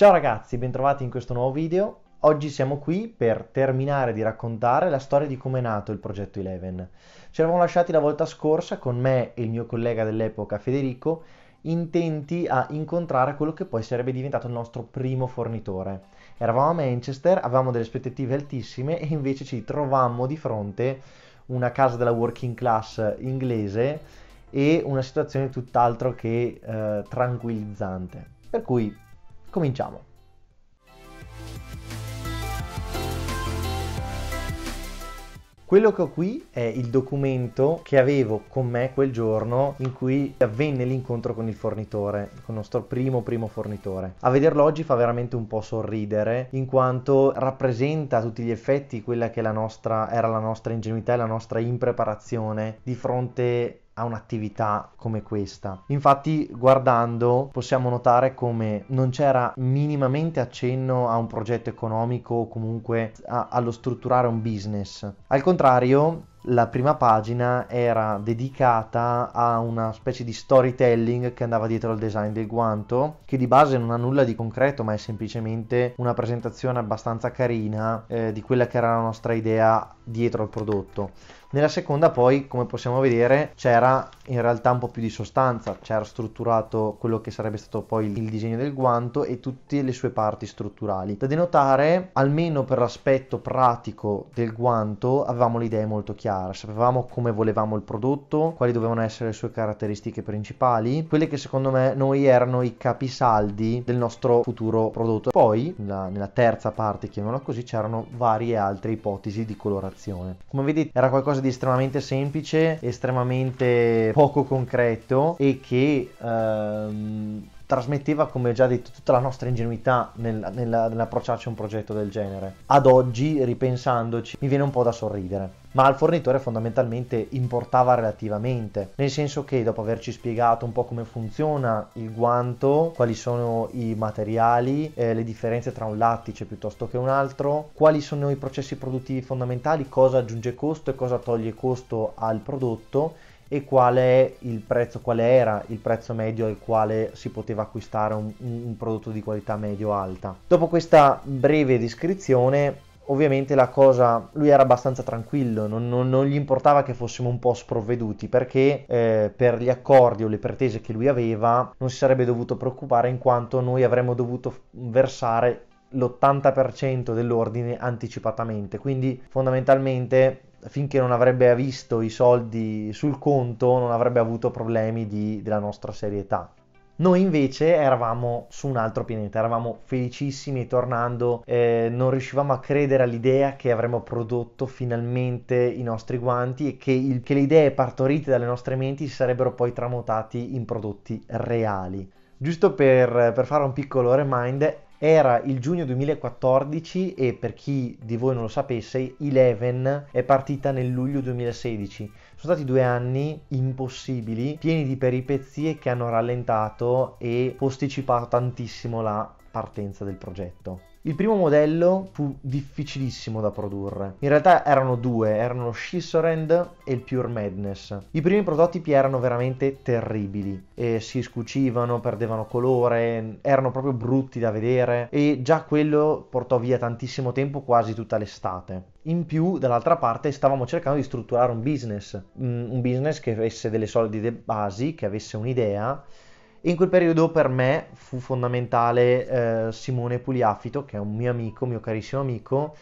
Ciao ragazzi, bentrovati in questo nuovo video. Oggi siamo qui per terminare di raccontare la storia di come è nato il progetto Eleven. Ci eravamo lasciati la volta scorsa con me e il mio collega dell'epoca Federico intenti a incontrare quello che poi sarebbe diventato il nostro primo fornitore. Eravamo a Manchester, avevamo delle aspettative altissime e invece ci trovammo di fronte una casa della working class inglese e una situazione tutt'altro che eh, tranquillizzante. Per cui Cominciamo! Quello che ho qui è il documento che avevo con me quel giorno in cui avvenne l'incontro con il fornitore, con il nostro primo primo fornitore. A vederlo oggi fa veramente un po' sorridere, in quanto rappresenta a tutti gli effetti quella che la nostra, era la nostra ingenuità e la nostra impreparazione di fronte a un'attività come questa. Infatti guardando possiamo notare come non c'era minimamente accenno a un progetto economico o comunque a, allo strutturare un business. Al contrario, la prima pagina era dedicata a una specie di storytelling che andava dietro al design del guanto, che di base non ha nulla di concreto, ma è semplicemente una presentazione abbastanza carina eh, di quella che era la nostra idea dietro al prodotto. Nella seconda poi, come possiamo vedere, c'era in realtà un po' più di sostanza, c'era strutturato quello che sarebbe stato poi il disegno del guanto e tutte le sue parti strutturali. Da denotare, almeno per l'aspetto pratico del guanto, avevamo le idee molto chiare, sapevamo come volevamo il prodotto, quali dovevano essere le sue caratteristiche principali, quelle che secondo me noi erano i capisaldi del nostro futuro prodotto. Poi, nella, nella terza parte, chiamiamola così, c'erano varie altre ipotesi di colorazione. Come vedete, era qualcosa qualcosa di estremamente semplice, estremamente poco concreto e che... Ehm, trasmetteva, come ho già detto, tutta la nostra ingenuità nel, nella, nell'approcciarci a un progetto del genere. Ad oggi, ripensandoci, mi viene un po' da sorridere ma al fornitore fondamentalmente importava relativamente, nel senso che dopo averci spiegato un po' come funziona il guanto, quali sono i materiali, eh, le differenze tra un lattice piuttosto che un altro, quali sono i processi produttivi fondamentali, cosa aggiunge costo e cosa toglie costo al prodotto, e qual è il prezzo, quale era il prezzo medio al quale si poteva acquistare un, un prodotto di qualità medio-alta. Dopo questa breve descrizione ovviamente la cosa, lui era abbastanza tranquillo, non, non, non gli importava che fossimo un po' sprovveduti perché eh, per gli accordi o le pretese che lui aveva non si sarebbe dovuto preoccupare in quanto noi avremmo dovuto versare l'80% dell'ordine anticipatamente, quindi fondamentalmente finché non avrebbe visto i soldi sul conto non avrebbe avuto problemi di, della nostra serietà. Noi invece eravamo su un altro pianeta, eravamo felicissimi tornando, eh, non riuscivamo a credere all'idea che avremmo prodotto finalmente i nostri guanti e che, il, che le idee partorite dalle nostre menti si sarebbero poi tramutate in prodotti reali. Giusto per, per fare un piccolo remind, era il giugno 2014 e per chi di voi non lo sapesse, Eleven è partita nel luglio 2016 sono stati due anni impossibili, pieni di peripezie che hanno rallentato e posticipato tantissimo la partenza del progetto. Il primo modello fu difficilissimo da produrre. In realtà erano due, erano lo Shissorend e il Pure Madness. I primi prototipi erano veramente terribili, e si scucivano, perdevano colore, erano proprio brutti da vedere e già quello portò via tantissimo tempo, quasi tutta l'estate. In più, dall'altra parte, stavamo cercando di strutturare un business, mm, un business che avesse delle solide basi, che avesse un'idea in quel periodo per me fu fondamentale eh, Simone Pugliaffito, che è un mio amico, mio carissimo amico,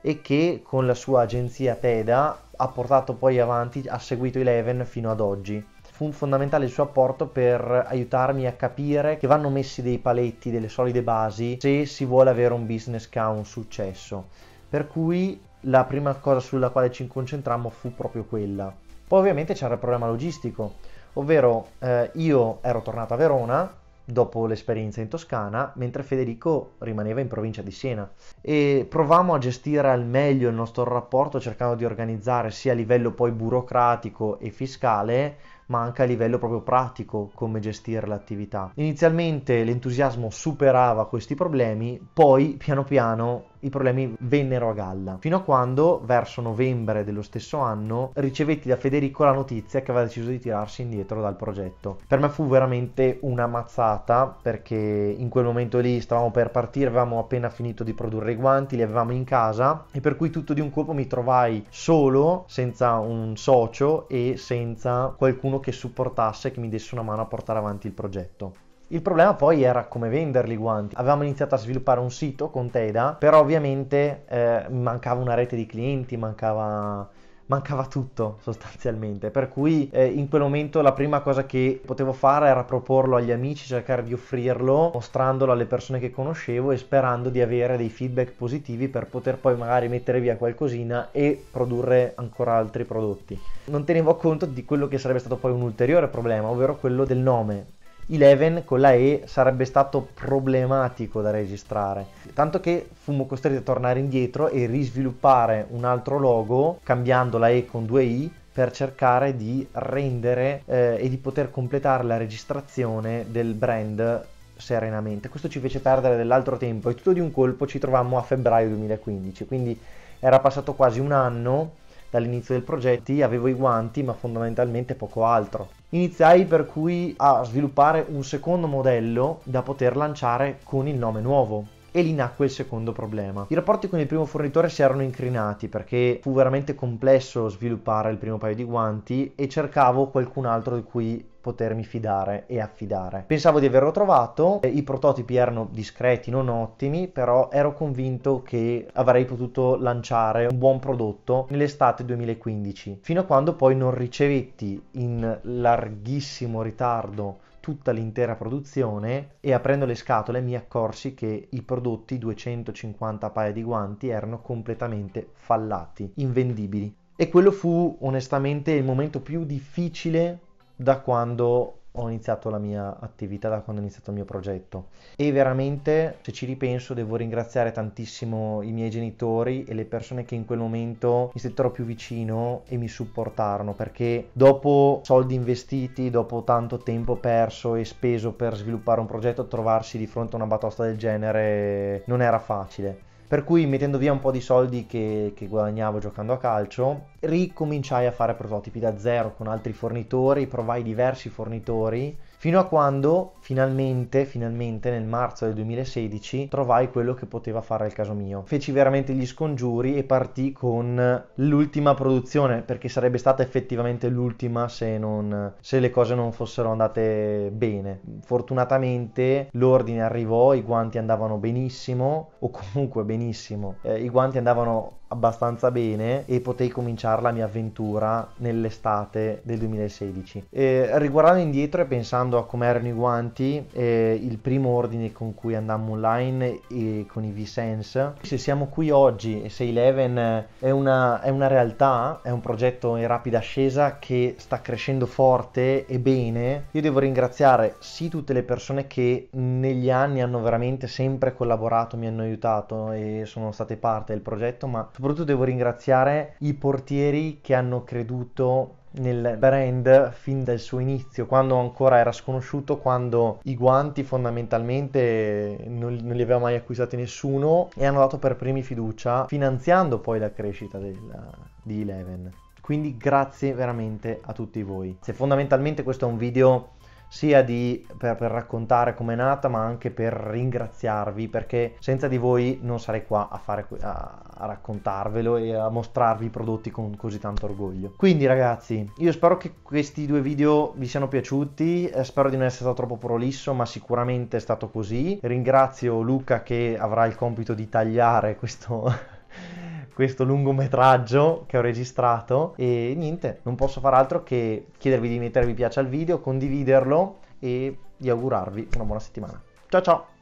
e che con la sua agenzia TEDA ha portato poi avanti, ha seguito Eleven fino ad oggi. Fu fondamentale il suo apporto per aiutarmi a capire che vanno messi dei paletti, delle solide basi, se si vuole avere un business che ha un successo. Per cui la prima cosa sulla quale ci concentrammo fu proprio quella. Poi ovviamente c'era il problema logistico ovvero eh, io ero tornato a Verona dopo l'esperienza in Toscana, mentre Federico rimaneva in provincia di Siena. E provammo a gestire al meglio il nostro rapporto cercando di organizzare sia a livello poi burocratico e fiscale, ma anche a livello proprio pratico come gestire l'attività. Inizialmente l'entusiasmo superava questi problemi, poi piano piano i problemi vennero a galla, fino a quando, verso novembre dello stesso anno, ricevetti da Federico la notizia che aveva deciso di tirarsi indietro dal progetto. Per me fu veramente una mazzata, perché in quel momento lì stavamo per partire, avevamo appena finito di produrre i guanti, li avevamo in casa, e per cui tutto di un colpo mi trovai solo, senza un socio e senza qualcuno che supportasse, che mi desse una mano a portare avanti il progetto. Il problema poi era come venderli i guanti. Avevamo iniziato a sviluppare un sito con Teda, però ovviamente eh, mancava una rete di clienti, mancava mancava tutto sostanzialmente, per cui eh, in quel momento la prima cosa che potevo fare era proporlo agli amici, cercare di offrirlo, mostrandolo alle persone che conoscevo e sperando di avere dei feedback positivi per poter poi magari mettere via qualcosina e produrre ancora altri prodotti. Non tenevo conto di quello che sarebbe stato poi un ulteriore problema, ovvero quello del nome. Eleven con la E sarebbe stato problematico da registrare, tanto che fummo costretti a tornare indietro e risviluppare un altro logo cambiando la E con due I per cercare di rendere eh, e di poter completare la registrazione del brand serenamente. Questo ci fece perdere dell'altro tempo e tutto di un colpo ci trovammo a febbraio 2015, quindi era passato quasi un anno dall'inizio del progetto, avevo i guanti ma fondamentalmente poco altro iniziai per cui a sviluppare un secondo modello da poter lanciare con il nome nuovo e lì nacque il secondo problema. I rapporti con il primo fornitore si erano incrinati perché fu veramente complesso sviluppare il primo paio di guanti e cercavo qualcun altro di cui potermi fidare e affidare. Pensavo di averlo trovato, eh, i prototipi erano discreti, non ottimi, però ero convinto che avrei potuto lanciare un buon prodotto nell'estate 2015, fino a quando poi non ricevetti in larghissimo ritardo tutta l'intera produzione e aprendo le scatole mi accorsi che i prodotti 250 paia di guanti erano completamente fallati, invendibili. E quello fu onestamente il momento più difficile da quando ho iniziato la mia attività, da quando ho iniziato il mio progetto. E veramente, se ci ripenso, devo ringraziare tantissimo i miei genitori e le persone che in quel momento mi stettero più vicino e mi supportarono, perché dopo soldi investiti, dopo tanto tempo perso e speso per sviluppare un progetto, trovarsi di fronte a una batosta del genere non era facile. Per cui mettendo via un po' di soldi che, che, guadagnavo giocando a calcio, ricominciai a fare prototipi da zero con altri fornitori, provai diversi fornitori fino a quando finalmente, finalmente nel marzo del 2016 trovai quello che poteva fare al caso mio. Feci veramente gli scongiuri e partì con l'ultima produzione perché sarebbe stata effettivamente l'ultima se, non, se le cose non fossero andate bene. Fortunatamente l'ordine arrivò, i guanti andavano benissimo o comunque benissimo, eh, i guanti andavano abbastanza bene e potei cominciare la mia avventura nell'estate del 2016. E riguardando indietro e pensando a come erano i guanti, eh, il primo ordine con cui andammo online e con i V-Sense, se siamo qui oggi e se Eleven è una, è una realtà, è un progetto in rapida ascesa che sta crescendo forte e bene, io devo ringraziare sì tutte le persone che negli anni hanno veramente sempre collaborato, mi hanno aiutato e sono state parte del progetto, ma soprattutto Soprattutto devo ringraziare i portieri che hanno creduto nel brand fin dal suo inizio, quando ancora era sconosciuto, quando i guanti fondamentalmente non, non, li aveva mai acquistati nessuno e hanno dato per primi fiducia, finanziando poi la crescita della, di Eleven. Quindi grazie veramente a tutti voi. Se fondamentalmente questo è un video sia di, per, per, raccontare com'è nata, ma anche per ringraziarvi, perché senza di voi non sarei qua a, fare, a, a raccontarvelo e a mostrarvi i prodotti con così tanto orgoglio. Quindi ragazzi, io spero che questi due video vi siano piaciuti, eh, spero di non essere stato troppo prolisso, ma sicuramente è stato così. Ringrazio Luca che avrà il compito di tagliare questo... questo lungometraggio che ho registrato e niente, non posso far altro che chiedervi di mettervi piace al video, condividerlo e di augurarvi una buona settimana. Ciao ciao!